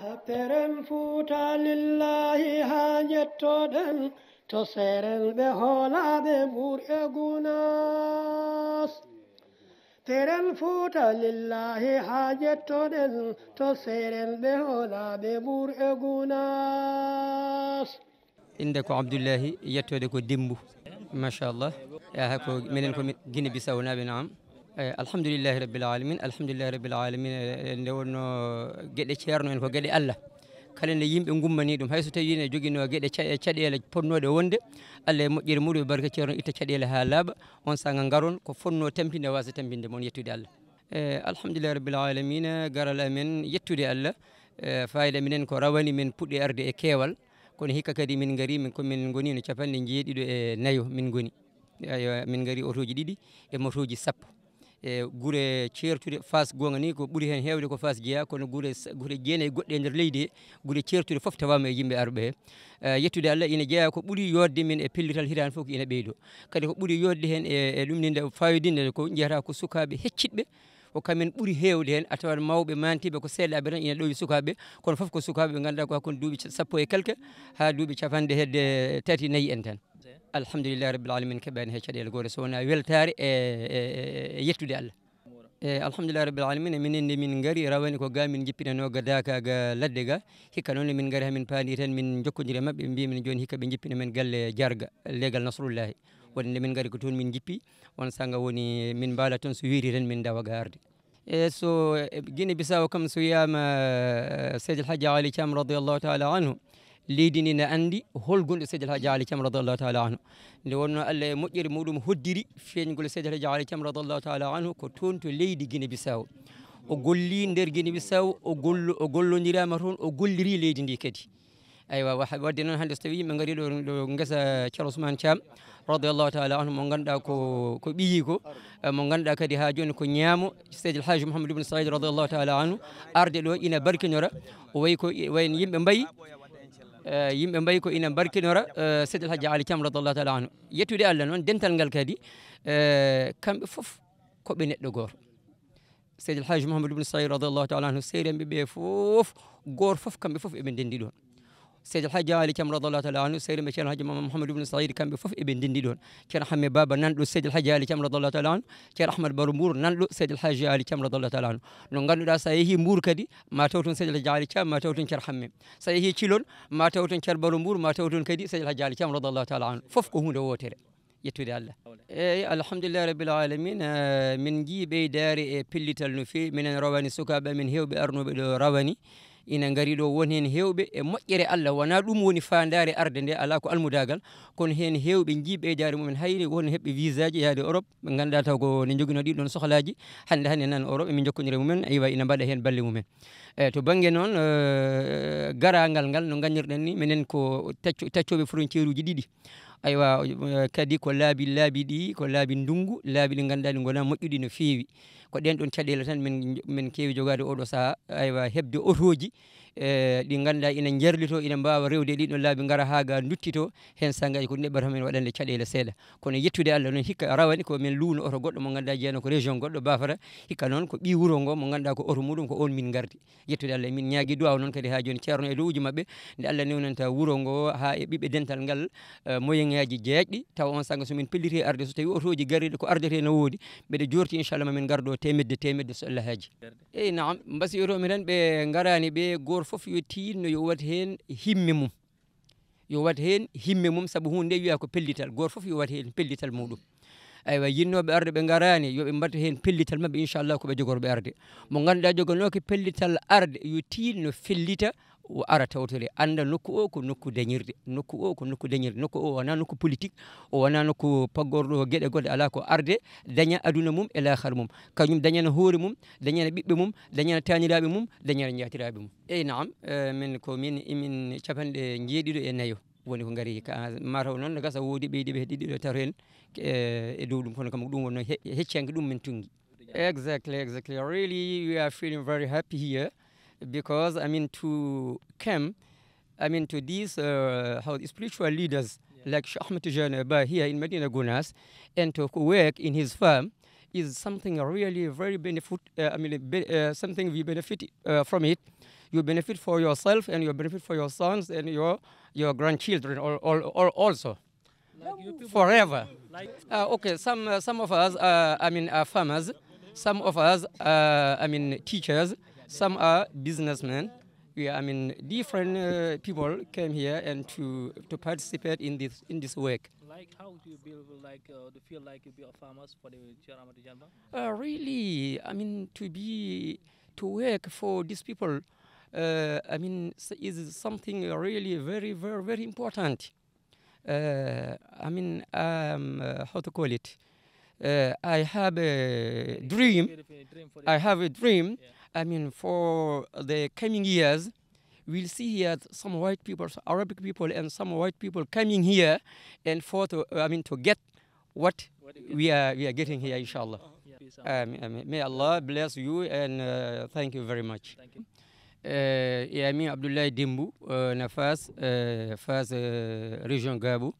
happeren fuuta lillahi ha jettoɗen to seren ɓe hoolaɓe ɓur e gunas teren fuuta lillahi ha jettoɗen to seren ɓe hoolaɓe ɓur e gunas inde ko abdoullahi yettode ko dimbu machallah Ya hako menen ko guine bisawo naɓe nam eyi eh, alhamdoulillahi rabbil alamin alhamdoulillahi rabbil alamin eh, nde wonno gueɗe ceerno en ko gueɗe allah kala nde yimɓe gummani ɗum hayso tawi ne joguino gueɗe caɗele ponnoɗe wonde allah e moƴƴere muɗum e barka ceerno itta caɗele ha laaɓa on saaga garon ko fonno tampinde wasa tampinde moon yettude allah eyi eh, alhamdoulillahi rabbil alamina garal amen yettude allah fayida minen ko rawani min puɗɗi arde e keewal kono hikka kadi min gari min komin goni no capanɗe jeeɗiɗo e nayo min goni min gari auto ji ɗiɗi e moto ji sappo e eh, guure certude face gonga ni ko ɓuuri hen hewde ko fas jeeya kono gure gure jeenayi e goɗɗe e nder leydi he guure ceertude foof tawama e yimɓe arɓe eh, yettude allah ina jeeya ko ɓuuri yodde min e pellital hitani foof ko ina ɓeydo kadi ko ɓuuri yodde hen e, e ɗumninde fayodinde ko jeeyata ko sukaɓe heccitɓe ko kamen ɓuuri hewde hen a tawat mawɓe mantiɓe ko seeɗaɓe tan ina ɗowi sukaɓe kono fof ko sukaɓe ɓe ganduɗa ko hakkude duuɓi sappo e quelque ha duuɓi capanɗe hedde tati nayyi en tan alhamdulillahi rabbil alamin keɓani he caɗele goto so wona weltare e yettude allah e alhamdulillah rabbil alamin minenne min gaari rawani ko ga min jippinano ga daka ga ladde ga hikka noon min gaari hamin paani tan min jokkodiri mabɓe ɓe mbimin joni hikka ɓe jippina men galle jarga leegal nasrullahi woni nde min gaari ko toon min jippi on sanga woni min mbaala toon so wiiri tan min dawa ga arde e so guine bisawo kam so wiyama seydi alhaji ali cam radiallahu taala anhu leydi ndi ne anndi hol gonɗo seydi alhaji ali cam radiallahu taala anhu nde wonno allah e moƴƴere muɗum hoddiri feeñgol seydi alhaji ali cam radiallahu taala anhu ko toon to leydi guine bisaw o golli nder guine bisaw o gollo o gollodirama toon o golliri leydi ndi kadi eywa wadde noon hannde so tawi yimɓe ngari ɗo ɗo ngesa thialo ousmane thiam radiallahu taala anhu mo ganduɗa ko ko ɓiyi ko mo ganduɗa kadi ha joni ko ñaamo seydi alhaji mouhamadou ibne saïd radiallahu taala anhu arde ɗo ina barkinora o wayi ko wayen yimɓe mbayi Eh, yimɓe mbayi ko ina mbarkinora eh, sédil hajji ali cam radiallahu taala anhu yettude allah noon dental ngal kadi eh, kamɓe fof koɓe neɗɗo goro sédil haji mouhamadou ibne sahi radiallahu taala anhu seyremɓeɓe fof goor fof kamɓe fof eɓe ndendi ɗon سيد الحاج علي كم رضي الله تعالى عنه سير مشان الحاج محمد بن سعيد كان بفف ابن دندي دون كان حمي بابا نندو سيد الحاج علي كم رضي الله تعالى عنه كان احمد برمور نندو سيد الحاج علي كم رضي الله تعالى عنه نغان دا سايهي مور كدي ما توتون سيد الحاج علي كم ما توتون كان حمي سايهي تشيلون ما توتون كان برمور ما توتون كدي سيد الحاج علي كم رضي الله تعالى عنه فف ففكو هو الله yettude إيه، الحمد لله رب العالمين alamin min jii ɓeydaari e pellital no feewi minen rawani sukaaɓe amen heewɓe arnuɓe ɗo رواني ina gari ɗo won hen hewɓe e moƴƴere allah wona ɗum woni fandare arde nde ala ko almudagal kono hen hewɓe jiiɓe e jaare mumen hayri won heɓɓe visa ji yaade europe ɓe ganduɗa taw ko ne joguino ɗiɗon sohlaji hande hande nan europe emin jokkodira e mumen eywa ina mbaɗa hen balle mumen eyyi to banggue noon e, garagal ngal no gandirɗen ni minen ko taccoɓe frontiére uji ɗiɗi aywa e, kadi ko laabi laabi ɗi ko laabi ndungu laabi ɗi ganduɗa ɗi gona moƴƴuɗi no fewi ko ɗen ɗon caɗele tan min min keewi jogade oɗo saaha aywa hebde otoji e ɗi ganduɗa ina jerlito ina mbawa rewde e ɗiɗon laabi gara ha ga duttito hen sangaji ko neɓɓata min waɗande caɗele seeɗa kono yettude allah noon hikka rawani min luuno oto goɗɗo mo ganduɗa jeeno ko région goɗɗo bafata hikka noon ko ɓi wuuro ngo mo ganduɗa ko oto muɗum ko on min gardi yettude allah min ñaagui duwaw noon kadi ha joni ceerno e dow uji mabɓe nde allah newnanta wuuro ngo ha e ɓiɓɓe dental ngal e, moyen ŋaji jeeƴɗi taw on sangga somin pelliti arde so tawi otoji garriɗe ko ardete no woodi mbeɗa jorti inchallah mamin gardo تيمد تيمد سؤال هاج اي نعم بس يرو ملان بي غراني بي غور فوف يوتين يوات هين هيميم يوات هين هيميم سبهون دي يوكو بيليتال غور فوف يوات هين بيليتال مودو ايوا يينو بارد بي غراني يوب مبات هين ما ان شاء الله كوبا جوغور بارد مو غاندا جوغنوكي بيليتال ارد يوتين o ara tawtole anda nokku o ko nokku dañirde nokku o ko nokku dañirde nokku o wona nokku politique o wona nokku paggorɗo gueɗe goɗɗe ala ko arde daña aduna mum e lahara mum kañum dañana hoore mum dañana ɓiɓɓe mum dañana taniraɓe mum dañana jatiraɓe mum eyyi naam e min ko min min capanɗe jeeɗiɗo e nayo woni ko gaari mataw noon ne gasa woodi ɓeydiɓe he ɗiɗiɗo e taro hen e, e dow ɗum kono kam ɗum wonno heccanke ɗum min tungui exactly exactly really we are feeling very happy here because I mean to come, I mean to these uh, how spiritual leaders yeah. like Sheikh Ahmed Janaba here in Medina Gunas, and to work in his firm is something really very benefit. Uh, I mean be, uh, something we benefit uh, from it. You benefit for yourself and you benefit for your sons and your your grandchildren or, or, or also. Like forever. Like uh, okay, some uh, some of us, I mean, are farmers. Some of us, I mean, teachers some are businessmen. Yeah, I mean, different uh, people came here and to to participate in this in this work. Like, how do you uh, feel like uh, to feel like you be a farmers for the Jaramati Jamba? Uh, really, I mean, to be to work for these people, uh, I mean, is something really very very very important. Uh, I mean, um, uh, how to call it? I have a dream. I have a dream. Yeah I mean, for the coming years, we'll see here some white people, Arabic people, and some white people coming here and for to, I mean, to get what, what we are we are getting here, inshallah. Uh-huh. Yeah. Um, um, may Allah bless you and uh, thank you very much. Thank you. Uh, Yami Abdullah Dimbu, uh, Nafas, uh, Faz uh, Region Gabou,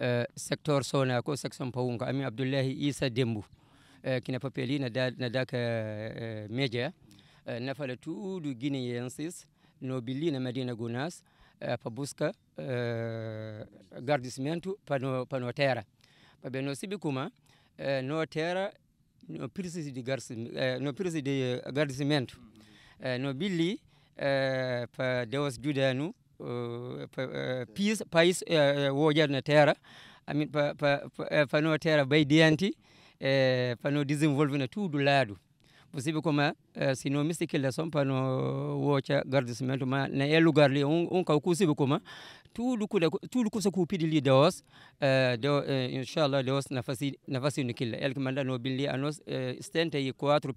uh, Sector Sonako, Section Paunga. Ami Abdullah Isa Dimbu, uh, kinapapeli na daka uh, media. Euh, nafala tuudu guinéensis no billina madina gounas euh, pa buska euh, gardismentu pano pano terra be no siɓi kuma no terra no pirsi di garsi no pirsi de gardismentu no billi pa dewas judanu piis payis wojatno terra amin eh, pano terra baydiyanti e eh, pano désenvolve no tuudu laaɗu sibi kuma eh, sino misi killa son pano wocha gardismento ma na elu garli on, on ka ku sibi kuma tulu kula tulu kusa ku pidili li d'os eh, do uh, eh, inshallah dawas nafasi nafasi ni killa el kamanda no billi anos uh, stenta yi quattro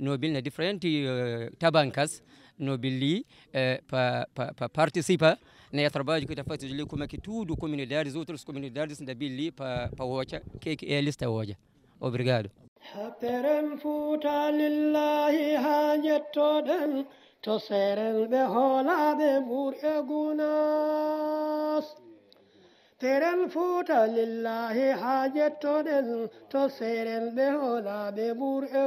no bilna differenti uh, tabankas no billi pa, pa, pa participa na ya trabalho que está fazendo ali como é que tudo comunidades outras comunidades da billi pa pa wocha que que é lista Obrigado. haɓɓeren fuuta lillahi haajettoɗen to seren ɓe hoolaɓe ɓur'e gunas teren fuuta lillahi haajettoɗen to seren ɓe hoolaɓe ɓur'e